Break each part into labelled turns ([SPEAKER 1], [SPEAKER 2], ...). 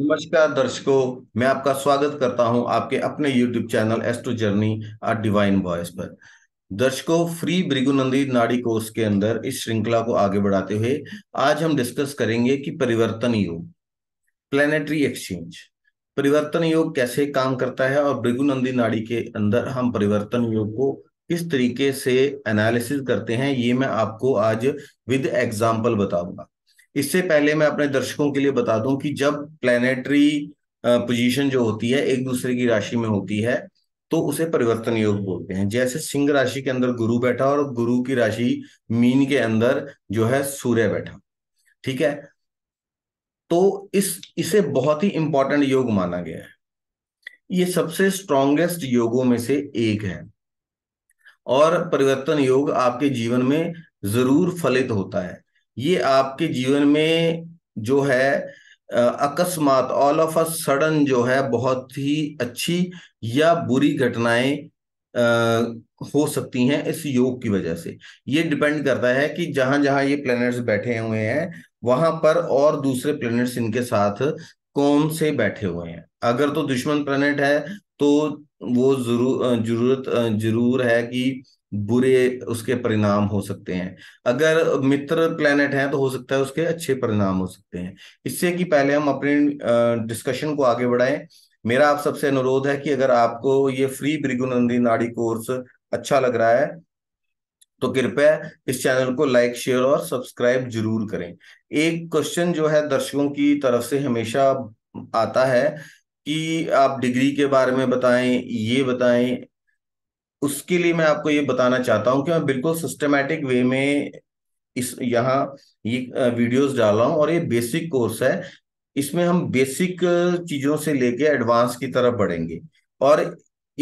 [SPEAKER 1] नमस्कार दर्शकों मैं आपका स्वागत करता हूं आपके अपने YouTube चैनल एस्ट्रो जर्नी और डिवाइन वॉइस पर दर्शकों फ्री भृगुनंदी नाड़ी कोर्स के अंदर इस श्रृंखला को आगे बढ़ाते हुए आज हम डिस्कस करेंगे कि परिवर्तन योग प्लेनेटरी एक्सचेंज परिवर्तन योग कैसे काम करता है और भृगुनंदी नाड़ी के अंदर हम परिवर्तन योग को किस तरीके से एनालिसिस करते हैं ये मैं आपको आज विद एग्जाम्पल बताऊंगा इससे पहले मैं अपने दर्शकों के लिए बता दूं कि जब प्लेनेटरी पोजीशन जो होती है एक दूसरे की राशि में होती है तो उसे परिवर्तन योग बोलते हैं जैसे सिंह राशि के अंदर गुरु बैठा और गुरु की राशि मीन के अंदर जो है सूर्य बैठा ठीक है तो इस इसे बहुत ही इंपॉर्टेंट योग माना गया है ये सबसे स्ट्रॉन्गेस्ट योगों में से एक है और परिवर्तन योग आपके जीवन में जरूर फलित होता है ये आपके जीवन में जो है अकस्मात ऑल ऑफ अ सडन जो है बहुत ही अच्छी या बुरी घटनाएं हो सकती हैं इस योग की वजह से ये डिपेंड करता है कि जहां जहां ये प्लैनेट्स बैठे हुए हैं वहां पर और दूसरे प्लैनेट्स इनके साथ कौन से बैठे हुए हैं अगर तो दुश्मन प्लैनेट है तो वो जरूर जरूरत जरूर है कि बुरे उसके परिणाम हो सकते हैं अगर मित्र प्लेनेट है तो हो सकता है उसके अच्छे परिणाम हो सकते हैं इससे कि पहले हम अपने डिस्कशन को आगे बढ़ाएं मेरा आप सबसे अनुरोध है कि अगर आपको ये फ्री भृगुनंदी नाड़ी कोर्स अच्छा लग रहा है तो कृपया इस चैनल को लाइक शेयर और सब्सक्राइब जरूर करें एक क्वेश्चन जो है दर्शकों की तरफ से हमेशा आता है कि आप डिग्री के बारे में बताएं ये बताएं उसके लिए मैं आपको ये बताना चाहता हूँ कि मैं बिल्कुल सिस्टमेटिक वे में इस यहाँ ये वीडियोस डाल रहा हूँ और ये बेसिक कोर्स है इसमें हम बेसिक चीजों से लेके एडवांस की तरफ बढ़ेंगे और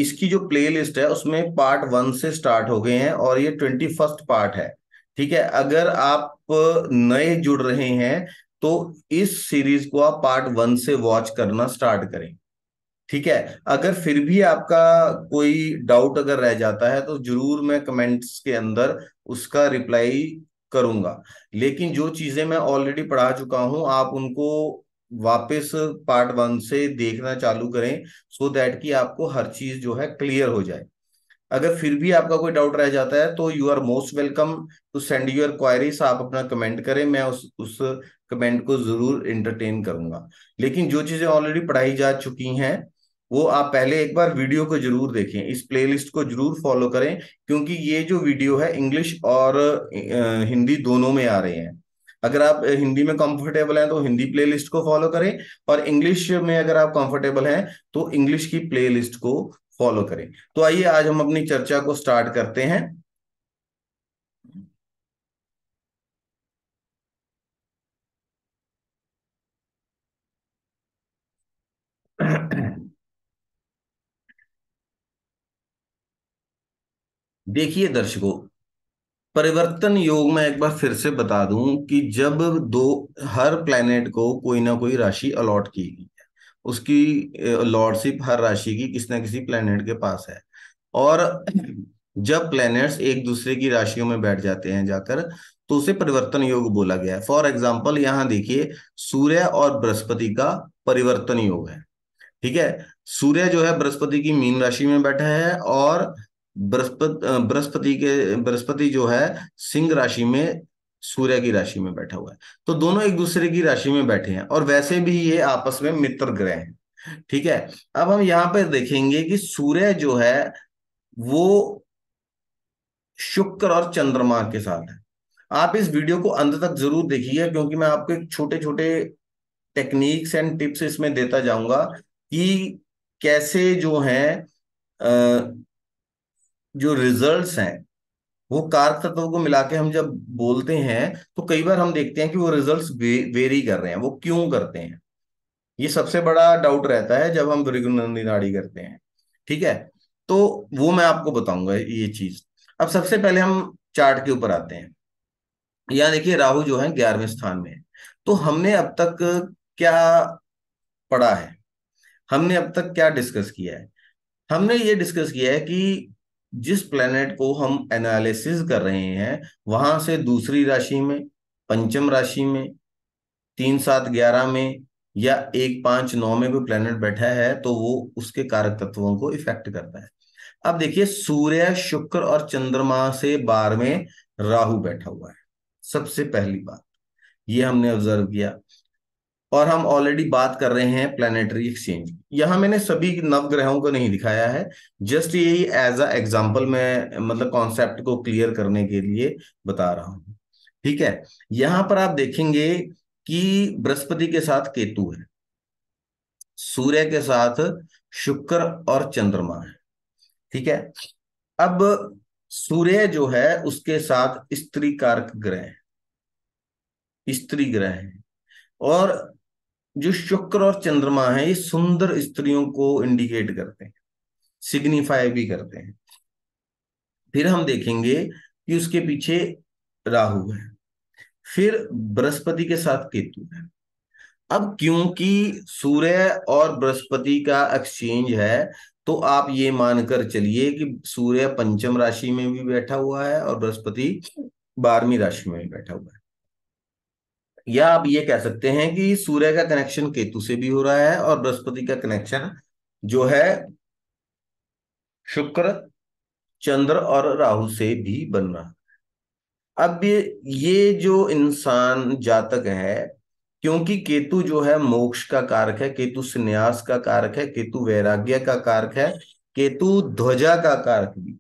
[SPEAKER 1] इसकी जो प्लेलिस्ट है उसमें पार्ट वन से स्टार्ट हो गए हैं और ये ट्वेंटी फर्स्ट पार्ट है ठीक है अगर आप नए जुड़ रहे हैं तो इस सीरीज को आप पार्ट वन से वॉच करना स्टार्ट करें ठीक है अगर फिर भी आपका कोई डाउट अगर रह जाता है तो जरूर मैं कमेंट्स के अंदर उसका रिप्लाई करूंगा लेकिन जो चीजें मैं ऑलरेडी पढ़ा चुका हूं आप उनको वापस पार्ट वन से देखना चालू करें सो so दैट कि आपको हर चीज जो है क्लियर हो जाए अगर फिर भी आपका कोई डाउट रह जाता है तो you are most welcome to send your queries आप अपना कमेंट करें मैं उस उस कमेंट को जरूर इंटरटेन करूंगा लेकिन जो चीजें ऑलरेडी पढ़ाई जा चुकी हैं वो आप पहले एक बार वीडियो को जरूर देखें इस प्लेलिस्ट को जरूर फॉलो करें क्योंकि ये जो वीडियो है इंग्लिश और हिंदी दोनों में आ रहे हैं अगर आप हिंदी में कंफर्टेबल हैं तो हिंदी प्लेलिस्ट को फॉलो करें और इंग्लिश में अगर आप कंफर्टेबल हैं तो इंग्लिश की प्लेलिस्ट को फॉलो करें तो आइए आज हम अपनी चर्चा को स्टार्ट करते हैं देखिए दर्शकों परिवर्तन योग में एक बार फिर से बता दूं कि जब दो हर प्लेनेट को कोई ना कोई राशि अलॉट की गई है उसकी लॉर्डशिप हर राशि की किसी ना किसी प्लेनेट के पास है और जब प्लैनेट्स एक दूसरे की राशियों में बैठ जाते हैं जाकर तो उसे परिवर्तन योग बोला गया है फॉर एग्जाम्पल यहां देखिए सूर्य और बृहस्पति का परिवर्तन योग है ठीक है सूर्य जो है बृहस्पति की मीन राशि में बैठा है और बृहस्पति बृहस्पति के बृहस्पति जो है सिंह राशि में सूर्य की राशि में बैठा हुआ है तो दोनों एक दूसरे की राशि में बैठे हैं और वैसे भी ये आपस में मित्र ग्रह हैं ठीक है अब हम यहां पर देखेंगे कि सूर्य जो है वो शुक्र और चंद्रमा के साथ है आप इस वीडियो को अंत तक जरूर देखिए क्योंकि मैं आपको एक छोटे छोटे टेक्निक्स एंड टिप्स इसमें देता जाऊंगा कि कैसे जो है जो रिजल्ट्स हैं वो कारक तत्व को मिला के हम जब बोलते हैं तो कई बार हम देखते हैं कि वो रिजल्ट्स वे, वेरी कर रहे हैं वो क्यों करते हैं ये सबसे बड़ा डाउट रहता है जब हम भृगुनंदी नाड़ी करते हैं ठीक है तो वो मैं आपको बताऊंगा ये चीज अब सबसे पहले हम चार्ट के ऊपर आते हैं यहाँ देखिए राहु जो है ग्यारहवें स्थान में है तो हमने अब तक क्या पढ़ा है हमने अब तक क्या डिस्कस किया है हमने ये डिस्कस किया है कि जिस प्लेनेट को हम एनालिसिस कर रहे हैं वहां से दूसरी राशि में पंचम राशि में तीन सात ग्यारह में या एक पांच नौ में कोई प्लेनेट बैठा है तो वो उसके कारक तत्वों को इफेक्ट करता है अब देखिए सूर्य शुक्र और चंद्रमा से बार में राहु बैठा हुआ है सबसे पहली बात ये हमने ऑब्जर्व किया और हम ऑलरेडी बात कर रहे हैं प्लेनेटरी एक्सचेंज यहां मैंने सभी नवग्रहों को नहीं दिखाया है जस्ट यही एज अ एग्जाम्पल मैं मतलब कॉन्सेप्ट को क्लियर करने के लिए बता रहा हूं ठीक है यहां पर आप देखेंगे कि बृहस्पति के साथ केतु है सूर्य के साथ शुक्र और चंद्रमा है ठीक है अब सूर्य जो है उसके साथ स्त्री कारक ग्रह स्त्री ग्रह है और जो शुक्र और चंद्रमा है ये सुंदर स्त्रियों को इंडिकेट करते हैं सिग्निफाई भी करते हैं फिर हम देखेंगे कि उसके पीछे राहु है फिर बृहस्पति के साथ केतु है अब क्योंकि सूर्य और बृहस्पति का एक्सचेंज है तो आप ये मानकर चलिए कि सूर्य पंचम राशि में भी बैठा हुआ है और बृहस्पति बारहवीं राशि में भी बैठा हुआ है या आप ये कह सकते हैं कि सूर्य का कनेक्शन केतु से भी हो रहा है और बृहस्पति का कनेक्शन जो है शुक्र चंद्र और राहु से भी बन रहा अब ये ये जो इंसान जातक है क्योंकि केतु जो है मोक्ष का कारक है केतु संन्यास का कारक है केतु वैराग्य का कारक है केतु ध्वजा का कारक भी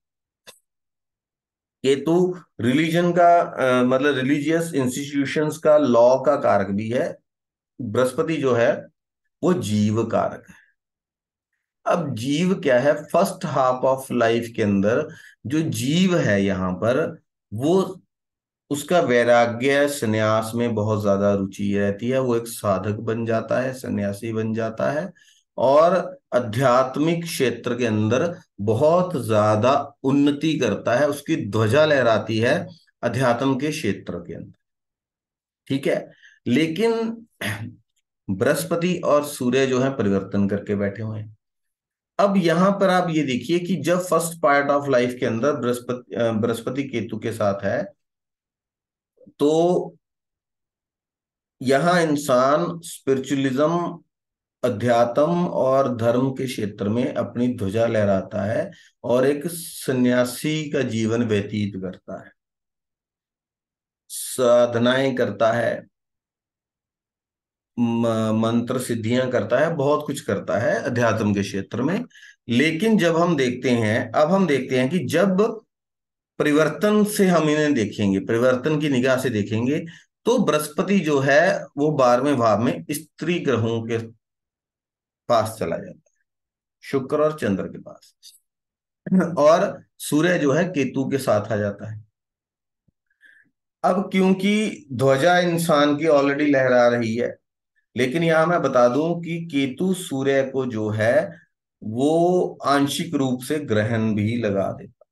[SPEAKER 1] ये तो रिलीजन का आ, मतलब रिलीजियस इंस्टीट्यूशंस का लॉ का कारक भी है बृहस्पति जो है वो जीव कारक है अब जीव क्या है फर्स्ट हाफ ऑफ लाइफ के अंदर जो जीव है यहाँ पर वो उसका वैराग्य सन्यास में बहुत ज्यादा रुचि रहती है वो एक साधक बन जाता है सन्यासी बन जाता है और आध्यात्मिक क्षेत्र के अंदर बहुत ज्यादा उन्नति करता है उसकी ध्वजा लहराती है अध्यात्म के क्षेत्र के अंदर ठीक है लेकिन बृहस्पति और सूर्य जो है परिवर्तन करके बैठे हुए हैं अब यहां पर आप ये देखिए कि जब फर्स्ट पार्ट ऑफ लाइफ के अंदर बृहस्पति बृहस्पति केतु के साथ है तो यहां इंसान स्पिरिचुअलिज्म अध्यात्म और धर्म के क्षेत्र में अपनी ध्वजा लहराता है और एक सन्यासी का जीवन व्यतीत करता है साधनाएं करता है मंत्र सिद्धियां करता है बहुत कुछ करता है अध्यात्म के क्षेत्र में लेकिन जब हम देखते हैं अब हम देखते हैं कि जब परिवर्तन से हम इन्हें देखेंगे परिवर्तन की निगाह से देखेंगे तो बृहस्पति जो है वो बारहवें भाव में स्त्री ग्रहों के पास चला जाता है शुक्र और चंद्र के पास और सूर्य जो है केतु के साथ आ जाता है अब क्योंकि ध्वजा इंसान की ऑलरेडी लहरा रही है लेकिन यहां मैं बता दूं कि केतु सूर्य को जो है वो आंशिक रूप से ग्रहण भी लगा देता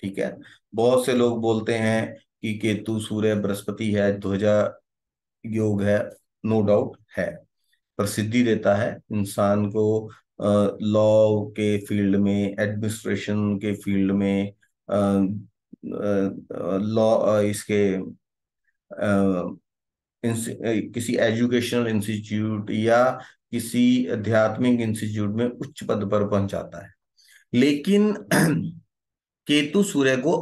[SPEAKER 1] ठीक है बहुत से लोग बोलते हैं कि केतु सूर्य बृहस्पति है ध्वजा योग है नो डाउट है प्रसिद्धि देता है इंसान को लॉ के फील्ड में एडमिनिस्ट्रेशन के फील्ड में लॉ इसके किसी एजुकेशनल इंस्टीट्यूट या किसी आध्यात्मिक इंस्टीट्यूट में उच्च पद पर पहुंचाता है लेकिन केतु सूर्य को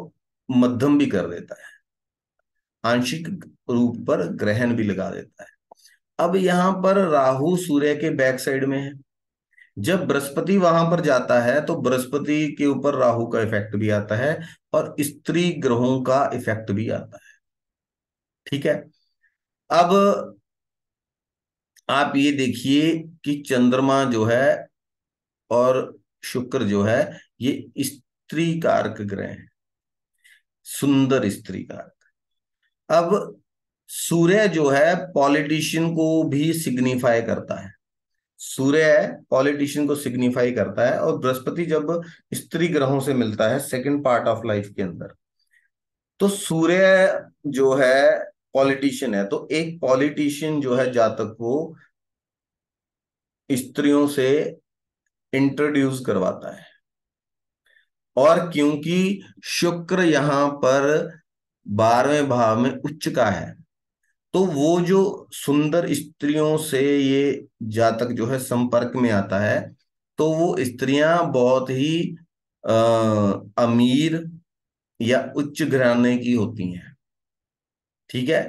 [SPEAKER 1] मध्यम भी कर देता है आंशिक रूप पर ग्रहण भी लगा देता है अब यहां पर राहु सूर्य के बैक साइड में है जब बृहस्पति वहां पर जाता है तो बृहस्पति के ऊपर राहु का इफेक्ट भी आता है और स्त्री ग्रहों का इफेक्ट भी आता है ठीक है अब आप ये देखिए कि चंद्रमा जो है और शुक्र जो है ये स्त्री कारक ग्रह है सुंदर स्त्री कारक अब सूर्य जो है पॉलिटिशियन को भी सिग्निफाई करता है सूर्य पॉलिटिशियन को सिग्निफाई करता है और बृहस्पति जब स्त्री ग्रहों से मिलता है सेकंड पार्ट ऑफ लाइफ के अंदर तो सूर्य जो है पॉलिटिशियन है तो एक पॉलिटिशियन जो है जातक को स्त्रियों से इंट्रोड्यूस करवाता है और क्योंकि शुक्र यहां पर बारहवें भाव में उच्च का है तो वो जो सुंदर स्त्रियों से ये जातक जो है संपर्क में आता है तो वो स्त्रियां बहुत ही आ, अमीर या उच्च घराने की होती हैं ठीक है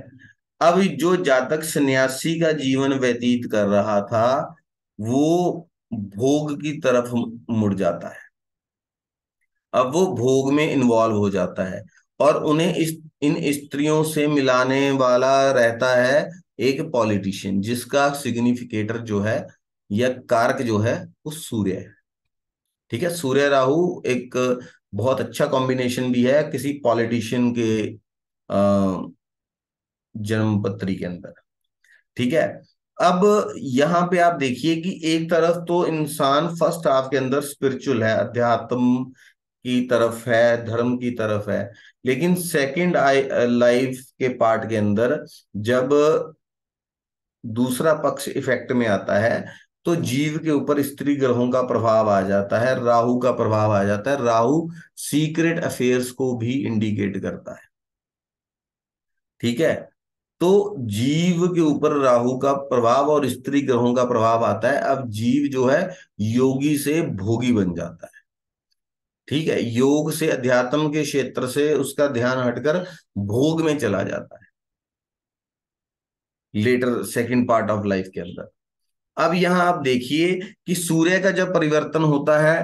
[SPEAKER 1] अब जो जातक सन्यासी का जीवन व्यतीत कर रहा था वो भोग की तरफ मुड़ जाता है अब वो भोग में इन्वॉल्व हो जाता है और उन्हें इस इन स्त्रियों से मिलाने वाला रहता है एक पॉलिटिशियन जिसका सिग्निफिकेटर जो है या कारक जो है वो सूर्य है ठीक है सूर्य राहु एक बहुत अच्छा कॉम्बिनेशन भी है किसी पॉलिटिशियन के जन्म पत्री के अंदर ठीक है अब यहाँ पे आप देखिए कि एक तरफ तो इंसान फर्स्ट हाफ के अंदर स्पिरिचुअल है अध्यात्म की तरफ है धर्म की तरफ है लेकिन सेकंड लाइफ के पार्ट के अंदर जब दूसरा पक्ष इफेक्ट में आता है तो जीव के ऊपर स्त्री ग्रहों का प्रभाव आ जाता है राहु का प्रभाव आ जाता है राहु सीक्रेट अफेयर्स को भी इंडिकेट करता है ठीक है तो जीव के ऊपर राहु का प्रभाव और स्त्री ग्रहों का प्रभाव आता है अब जीव जो है योगी से भोगी बन जाता है ठीक है योग से अध्यात्म के क्षेत्र से उसका ध्यान हटकर भोग में चला जाता है later second part of life के अंदर अब यहां आप देखिए कि सूर्य का जब परिवर्तन होता है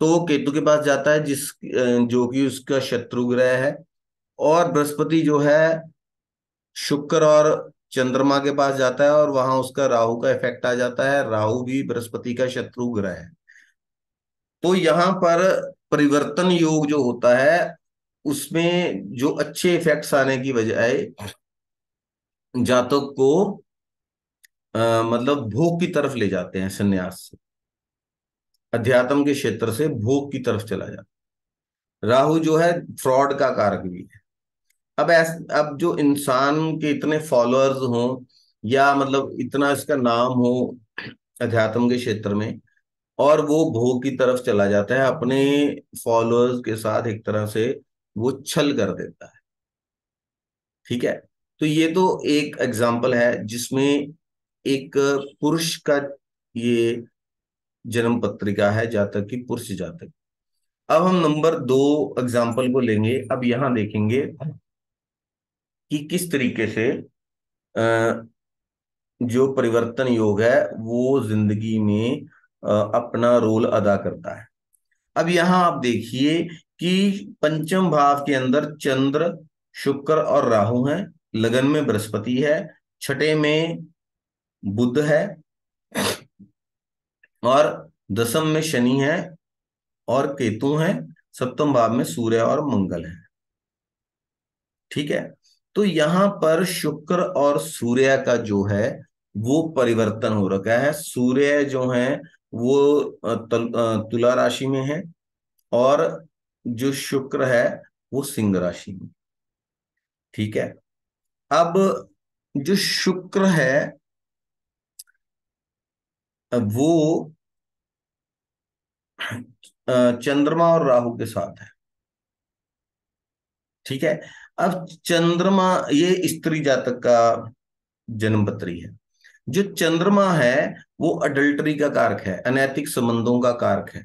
[SPEAKER 1] तो केतु के पास जाता है जिस जो कि उसका शत्रु ग्रह है और बृहस्पति जो है शुक्र और चंद्रमा के पास जाता है और वहां उसका राहु का इफेक्ट आ जाता है राहु भी बृहस्पति का शत्रु ग्रह है तो यहाँ पर परिवर्तन योग जो होता है उसमें जो अच्छे इफेक्ट्स आने की बजाय जातक को आ, मतलब भोग की तरफ ले जाते हैं संन्यास से अध्यात्म के क्षेत्र से भोग की तरफ चला जाता है राहु जो है फ्रॉड का कारक भी है अब ऐस अब जो इंसान के इतने फॉलोअर्स हो या मतलब इतना इसका नाम हो अध्यात्म के क्षेत्र में और वो भोग की तरफ चला जाता है अपने फॉलोअर्स के साथ एक तरह से वो छल कर देता है ठीक है तो ये तो एक एग्जाम्पल है जिसमें एक पुरुष का ये जन्म पत्रिका है जातक की पुरुष जातक अब हम नंबर दो एग्जाम्पल को लेंगे अब यहां देखेंगे कि किस तरीके से जो परिवर्तन योग है वो जिंदगी में अपना रोल अदा करता है अब यहां आप देखिए कि पंचम भाव के अंदर चंद्र शुक्र और राहु हैं लगन में बृहस्पति है छठे में बुद्ध है और दसम में शनि है और केतु है सप्तम भाव में सूर्य और मंगल है ठीक है तो यहां पर शुक्र और सूर्य का जो है वो परिवर्तन हो रखा है सूर्य जो है वो तुला राशि में है और जो शुक्र है वो सिंह राशि में ठीक है अब जो शुक्र है वो चंद्रमा और राहु के साथ है ठीक है अब चंद्रमा ये स्त्री जातक का जन्म पत्री है जो चंद्रमा है वो अडल्टरी का कारक है अनैतिक संबंधों का कारक है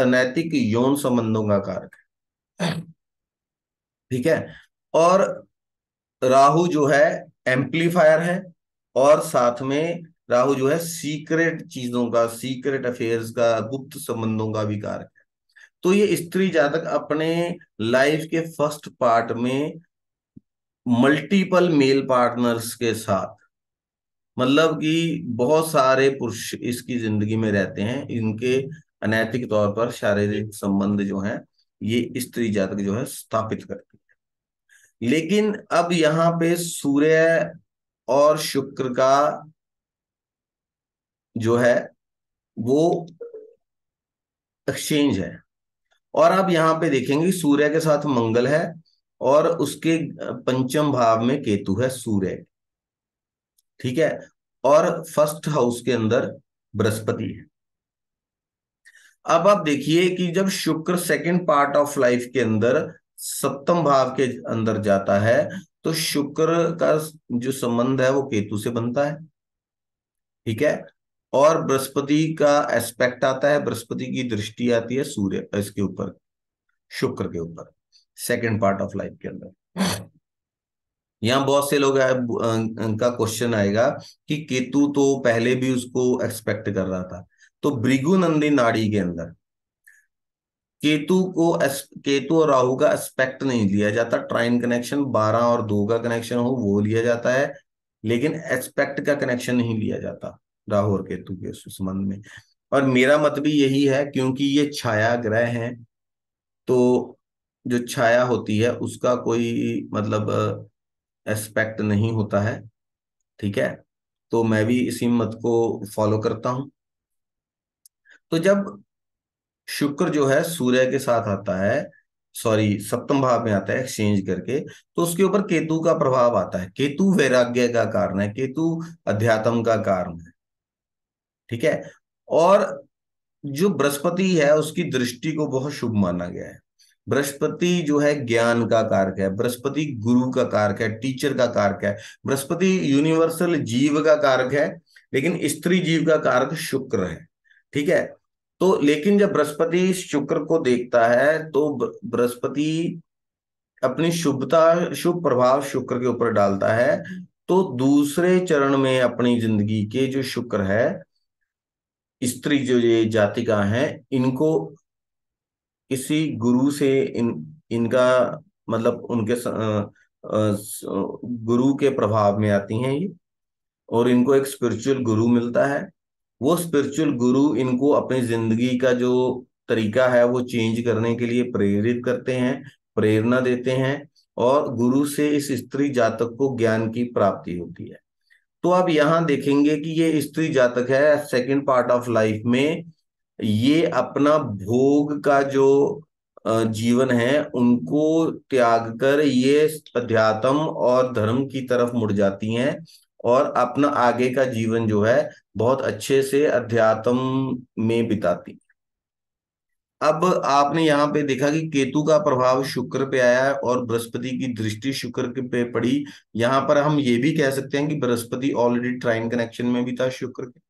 [SPEAKER 1] अनैतिक यौन संबंधों का कारक है ठीक है और राहु जो है एम्पलीफायर है और साथ में राहु जो है सीक्रेट चीजों का सीक्रेट अफेयर्स का गुप्त संबंधों का भी कारक है तो ये स्त्री जातक अपने लाइफ के फर्स्ट पार्ट में मल्टीपल मेल पार्टनर्स के साथ मतलब कि बहुत सारे पुरुष इसकी जिंदगी में रहते हैं इनके अनैतिक तौर पर शारीरिक संबंध जो है ये स्त्री जातक जो है स्थापित करती है लेकिन अब यहाँ पे सूर्य और शुक्र का जो है वो एक्सचेंज है और आप यहाँ पे देखेंगे सूर्य के साथ मंगल है और उसके पंचम भाव में केतु है सूर्य ठीक है और फर्स्ट हाउस के अंदर बृहस्पति है अब आप देखिए कि जब शुक्र सेकंड पार्ट ऑफ लाइफ के अंदर सप्तम भाव के अंदर जाता है तो शुक्र का जो संबंध है वो केतु से बनता है ठीक है और बृहस्पति का एस्पेक्ट आता है बृहस्पति की दृष्टि आती है सूर्य इसके ऊपर शुक्र के ऊपर सेकंड पार्ट ऑफ लाइफ के अंदर यहाँ बहुत से लोग का क्वेश्चन आएगा कि केतु तो पहले भी उसको एक्सपेक्ट कर रहा था तो भृगुनंदी नाड़ी के अंदर केतु को केतु और राहु का एस्पेक्ट नहीं लिया जाता ट्राइन कनेक्शन बारह और दो का कनेक्शन हो वो लिया जाता है लेकिन एस्पेक्ट का कनेक्शन नहीं लिया जाता राहु और केतु के संबंध में और मेरा मत भी यही है क्योंकि ये छाया ग्रह हैं तो जो छाया होती है उसका कोई मतलब एस्पेक्ट नहीं होता है ठीक है तो मैं भी इसी मत को फॉलो करता हूं तो जब शुक्र जो है सूर्य के साथ आता है सॉरी सप्तम भाव में आता है एक्सचेंज करके तो उसके ऊपर केतु का प्रभाव आता है केतु वैराग्य का कारण है केतु अध्यात्म का कारण है ठीक है और जो बृहस्पति है उसकी दृष्टि को बहुत शुभ माना गया है बृहस्पति जो है ज्ञान का कारक है बृहस्पति गुरु का कारक है टीचर का कारक है बृहस्पति यूनिवर्सल जीव का कारक है लेकिन स्त्री जीव का कारक शुक्र है ठीक है तो लेकिन जब बृहस्पति शुक्र को देखता है तो बृहस्पति अपनी शुभता शुभ प्रभाव शुक्र के ऊपर डालता है तो दूसरे चरण में अपनी जिंदगी के जो शुक्र है स्त्री जो ये जाति का है इनको किसी गुरु से इन इनका मतलब उनके स, आ, आ, गुरु के प्रभाव में आती हैं ये और इनको एक स्पिरिचुअल गुरु मिलता है वो स्पिरिचुअल गुरु इनको अपनी जिंदगी का जो तरीका है वो चेंज करने के लिए प्रेरित करते हैं प्रेरणा देते हैं और गुरु से इस स्त्री जातक को ज्ञान की प्राप्ति होती है तो आप यहाँ देखेंगे कि ये स्त्री जातक है सेकंड पार्ट ऑफ लाइफ में ये अपना भोग का जो जीवन है उनको त्याग कर ये अध्यात्म और धर्म की तरफ मुड़ जाती हैं और अपना आगे का जीवन जो है बहुत अच्छे से अध्यात्म में बिताती अब आपने यहाँ पे देखा कि केतु का प्रभाव शुक्र पे आया है और बृहस्पति की दृष्टि शुक्र पे पड़ी यहाँ पर हम ये भी कह सकते हैं कि बृहस्पति ऑलरेडी ट्राइन कनेक्शन में भी था शुक्र के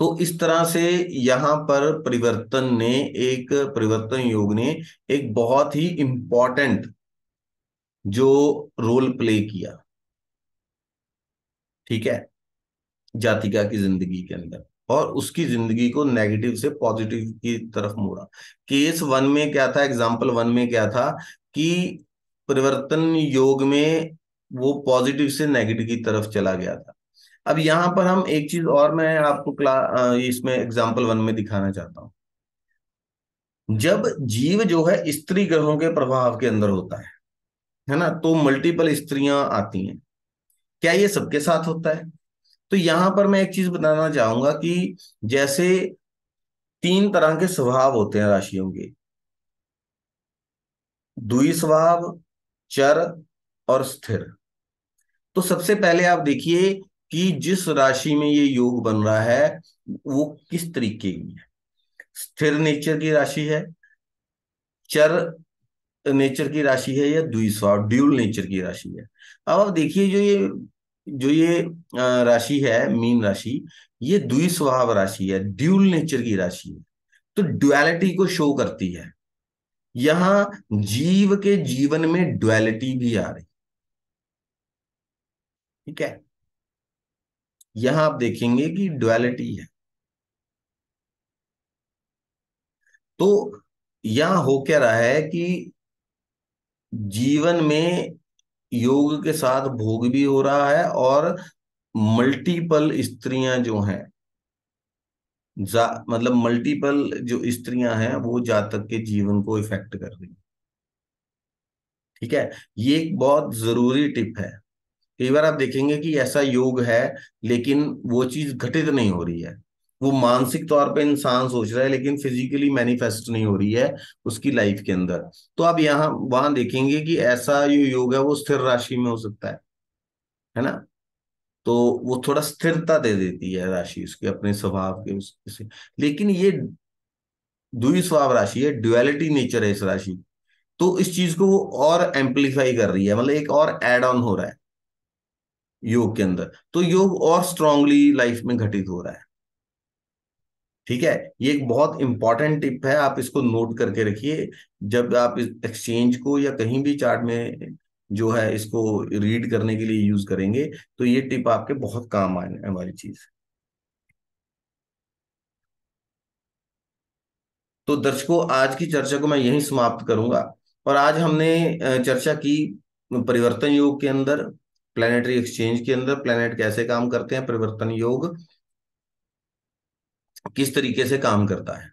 [SPEAKER 1] तो इस तरह से यहाँ पर परिवर्तन ने एक परिवर्तन योग ने एक बहुत ही इंपॉर्टेंट जो रोल प्ले किया ठीक है जातिका की जिंदगी के अंदर और उसकी जिंदगी को नेगेटिव से पॉजिटिव की तरफ मोड़ा केस वन में क्या था एग्जाम्पल वन में क्या था कि परिवर्तन योग में वो पॉजिटिव से नेगेटिव की तरफ चला गया था अब यहां पर हम एक चीज और मैं आपको क्ला इसमें एग्जाम्पल वन में दिखाना चाहता हूं जब जीव जो है स्त्री ग्रहों के प्रभाव के अंदर होता है है ना तो मल्टीपल स्त्रियां आती हैं क्या ये सबके साथ होता है तो यहां पर मैं एक चीज बताना चाहूंगा कि जैसे तीन तरह के स्वभाव होते हैं राशियों के दुई स्वभाव चर और स्थिर तो सबसे पहले आप देखिए कि जिस राशि में ये योग बन रहा है वो किस तरीके की है स्थिर नेचर की राशि है चर नेचर की राशि है या द्विस्वाव ड्यूल नेचर की राशि है अब आप देखिए जो ये जो ये राशि है मीन राशि ये द्विस्वभाव राशि है ड्यूल नेचर की राशि है तो ड्युअलिटी को शो करती है यहां जीव के जीवन में ड्युअलिटी भी आ रही ठीक है यहां आप देखेंगे कि डुअलिटी है तो यहां हो क्या रहा है कि जीवन में योग के साथ भोग भी हो रहा है और मल्टीपल स्त्रियां जो हैं मतलब मल्टीपल जो स्त्रियां हैं वो जातक के जीवन को इफेक्ट कर रही ठीक है ये एक बहुत जरूरी टिप है कई बार आप देखेंगे कि ऐसा योग है लेकिन वो चीज घटित नहीं हो रही है वो मानसिक तौर पे इंसान सोच रहा है लेकिन फिजिकली मैनिफेस्ट नहीं हो रही है उसकी लाइफ के अंदर तो आप यहाँ वहां देखेंगे कि ऐसा जो योग है वो स्थिर राशि में हो सकता है है ना तो वो थोड़ा स्थिरता दे देती है राशि उसके अपने स्वभाव के उससे लेकिन ये दुई स्वभाव राशि है ड्युअलिटी नेचर है इस राशि तो इस चीज को वो और एम्पलीफाई कर रही है मतलब एक और एड ऑन हो रहा है योग के अंदर तो योग और स्ट्रांगली लाइफ में घटित हो रहा है ठीक है ये एक बहुत इंपॉर्टेंट टिप है आप इसको नोट करके रखिए जब आप इस एक्सचेंज को या कहीं भी चार्ट में जो है इसको रीड करने के लिए यूज करेंगे तो ये टिप आपके बहुत काम आने वाली चीज है तो दर्शकों आज की चर्चा को मैं यहीं समाप्त करूंगा और आज हमने चर्चा की परिवर्तन योग के अंदर प्लेनेटरी एक्सचेंज के अंदर प्लेनेट कैसे काम करते हैं परिवर्तन योग किस तरीके से काम करता है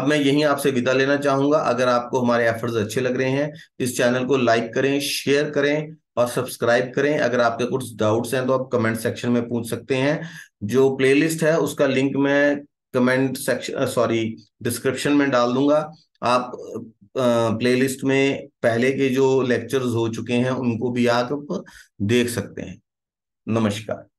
[SPEAKER 1] अब मैं यहीं आपसे विदा लेना चाहूंगा अगर आपको हमारे एफर्ट्स अच्छे लग रहे हैं इस चैनल को लाइक करें शेयर करें और सब्सक्राइब करें अगर आपके कुछ डाउट्स हैं तो आप कमेंट सेक्शन में पूछ सकते हैं जो प्लेलिस्ट है उसका लिंक मैं कमेंट सेक्शन सॉरी डिस्क्रिप्शन में डाल दूंगा आप प्लेलिस्ट में पहले के जो लेक्चर्स हो चुके हैं उनको भी आप देख सकते हैं नमस्कार